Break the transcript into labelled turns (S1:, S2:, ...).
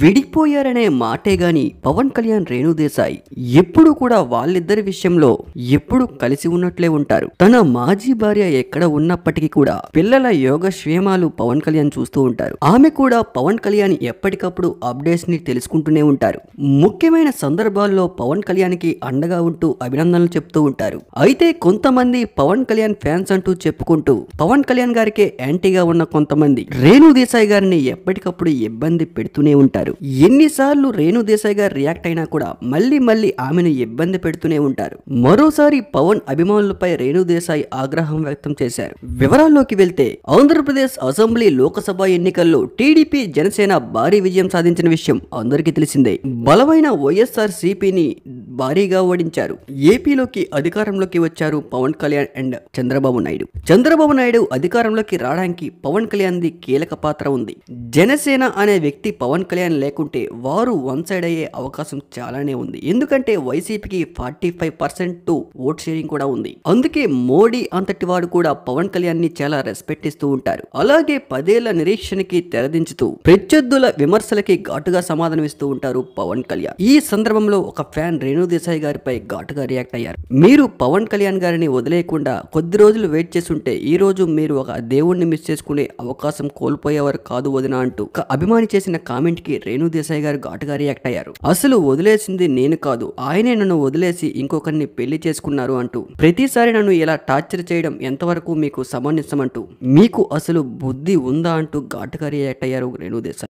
S1: విడిపోయారనే మాటే గాని పవన్ కళ్యాణ్ రేణుదేశాయ్ ఎప్పుడు కూడా వాళ్ళిద్దరి విషయంలో ఎప్పుడు కలిసి ఉన్నట్లే ఉంటారు తన మాజీ భార్య ఎక్కడ ఉన్నప్పటికీ కూడా పిల్లల యోగక్షేమాలు పవన్ కళ్యాణ్ చూస్తూ ఉంటారు ఆమె కూడా పవన్ కళ్యాణ్ ఎప్పటికప్పుడు అప్డేట్స్ ని తెలుసుకుంటూనే ఉంటారు ముఖ్యమైన సందర్భాల్లో పవన్ కళ్యాణ్ అండగా ఉంటూ అభినందనలు చెప్తూ ఉంటారు అయితే కొంతమంది పవన్ కళ్యాణ్ ఫ్యాన్స్ అంటూ చెప్పుకుంటూ పవన్ కళ్యాణ్ గారికే యాంటీగా ఉన్న కొంతమంది రేణు దేశాయ్ గారిని ఎప్పటికప్పుడు ఇబ్బంది పెడుతూనే ఉంటారు ఎన్నిసార్లు రేణుదేశాయ్ గారు రియాక్ట్ అయినా కూడా మళ్ళీ మళ్ళీ ఆమెను ఇబ్బంది పెడుతూనే ఉంటారు మరోసారి పవన్ అభిమానులపై రేణుదేశాయ్ ఆగ్రహం వ్యక్తం చేశారు వివరాల్లోకి వెళ్తే ఆంధ్రప్రదేశ్ అసెంబ్లీ లోకసభ ఎన్నికల్లో టీడీపీ జనసేన భారీ విజయం సాధించిన విషయం అందరికీ తెలిసిందే బలమైన వైఎస్ఆర్ సిపిని భారీగా ఓడించారు ఏపీలోకి అధికారంలోకి వచ్చారు పవన్ కళ్యాణ్ అండ్ చంద్రబాబు నాయుడు చంద్రబాబు నాయుడు అధికారంలోకి రావడానికి పవన్ ది కీలక పాత్ర ఉంది జనసేన అనే వ్యక్తి పవన్ కళ్యాణ్ లేకుంటే వారు వన్ సైడ్ అయ్యే అవకాశం చాలానే ఉంది ఎందుకంటే వైసీపీకి forty five percent to vote sharing కూడా ఉంది అందుకే మోడీ అంతటి వారు కూడా పవన్ కళ్యాణ్ ని చాలా రెస్పెక్ట్ ఇస్తూ ఉంటారు అలాగే పదేళ్ల నిరీక్షణకి తెరదించుతూ ప్రత్యర్థుల విమర్శలకి ఘాటుగా సమాధానం ఇస్తూ ఉంటారు పవన్ కళ్యాణ్ ఈ సందర్భంలో ఒక ఫ్యాన్ రేణు దేశాయ్ గారిపై ఘాటుగా రియాక్ట్ అయ్యారు మీరు పవన్ కళ్యాణ్ గారిని వదిలేయకుండా కొద్ది రోజులు వెయిట్ చేస్తుంటే ఈ రోజు మీరు ఒక దేవుణ్ణి మిస్ చేసుకునే అవకాశం కోల్పోయేవారు కాదు వదిన అంటూ ఒక అభిమాని చేసిన కామెంట్ కి రేణు దేశాయ్ గారు ఘాటుగా రియాక్ట్ అయ్యారు అసలు వదిలేసింది నేను కాదు ఆయనే నన్ను వదిలేసి ఇంకొకరిని పెళ్లి చేసుకున్నారు అంటూ ప్రతిసారి నన్ను ఇలా టార్చర్ చేయడం ఎంతవరకు మీకు సమంజసమంటూ మీకు అసలు బుద్ధి ఉందా అంటూ ఘాటుగా రియాక్ట్ అయ్యారు రేణు దేశాయ్